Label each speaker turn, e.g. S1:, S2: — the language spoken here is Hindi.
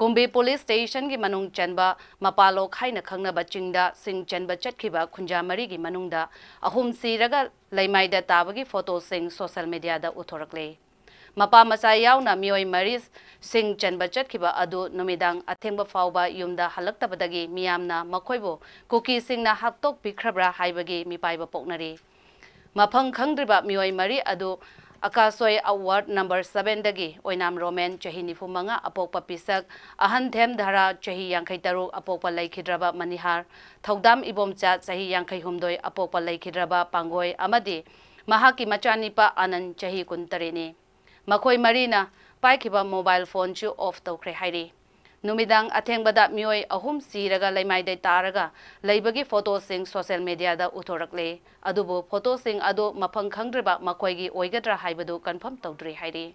S1: कुंबी पुलिस स्टेशन की मनुंग चनबा मपालो खाइन खंगनब चिंगदा सिंह चनब चतखिबा खुंजा मरी की मनुंगदा अहुम सीरगा लेमाइदा ताबगी फोटो सिंह सोशल मीडिया दा उथोरकले ꯃꯄꯥ ꯃꯆꯥ ꯌꯥꯎꯅ ꯃꯤꯑꯣꯏ ꯃꯔꯤꯁꯤꯡ ꯆꯟꯕ ꯆꯠꯈꯤꯕ ꯑꯗꯨ ꯅꯨꯃꯤꯗꯥꯡ ꯑꯊꯦꯡꯕ ꯐꯥꯎꯕ ꯌꯨꯝꯗ ꯍꯜꯂꯛꯇꯕꯗꯒꯤ ꯃꯤꯌꯥꯝꯅ ꯃꯈꯣꯏꯕꯨ ꯀꯨꯀꯤꯁꯤꯡꯅ ꯍꯥꯠꯇꯣꯛꯄꯤꯈ꯭ꯔꯕ꯭ꯔꯥ ꯍꯥꯏꯕꯒꯤ ꯃꯤꯄꯥꯏꯕ ꯄꯣꯛꯅꯔꯤ ꯃꯐꯝ ꯈꯪꯗ꯭ꯔꯤꯕ ꯃꯤꯑꯣꯏ ꯃꯔꯤ ꯑꯗꯨ اکاسوئی وارڈ نمبر سبینگ رومین چاہی منگا اپوپ پیسک اہندھی دھرا چاہی ترق اپوپرب منیہر تھو ابوچ یاقئی ہندو اپوپرب پانگوئی مچنیپ آنند کن ترنی مرین پائیب موبائل فون سے اف تک ہو ꯅꯨꯃꯤꯗꯥꯡ ꯑꯊꯦꯡꯕꯗ ꯃꯤꯑꯣꯏ ꯑꯍꯨꯝ ꯁꯤꯔꯒ ꯂꯩꯃꯥꯏꯗ ꯇꯥꯔꯒ ꯂꯩꯕꯒꯤ ꯐꯣꯇꯣꯁꯤꯡ ꯁꯣꯁꯤꯌꯦꯜ ꯃꯦꯗꯤꯌꯥꯗ ꯎꯠꯊꯣꯔꯛꯂꯦ ꯑꯗꯨꯕꯨ ꯐꯣꯇꯣꯁꯤꯡ ꯑꯗꯨ ꯃꯐꯝ ꯈꯪꯗ꯭ꯔꯤꯕ ꯃꯈꯣꯏꯒꯤ ꯑꯣꯏꯒꯗ꯭ꯔꯥ ꯍꯥꯏꯕꯗꯨ ꯀꯟꯐꯥꯔꯝ ꯇꯧꯗ꯭ꯔꯤ ꯍꯥꯏꯔꯤ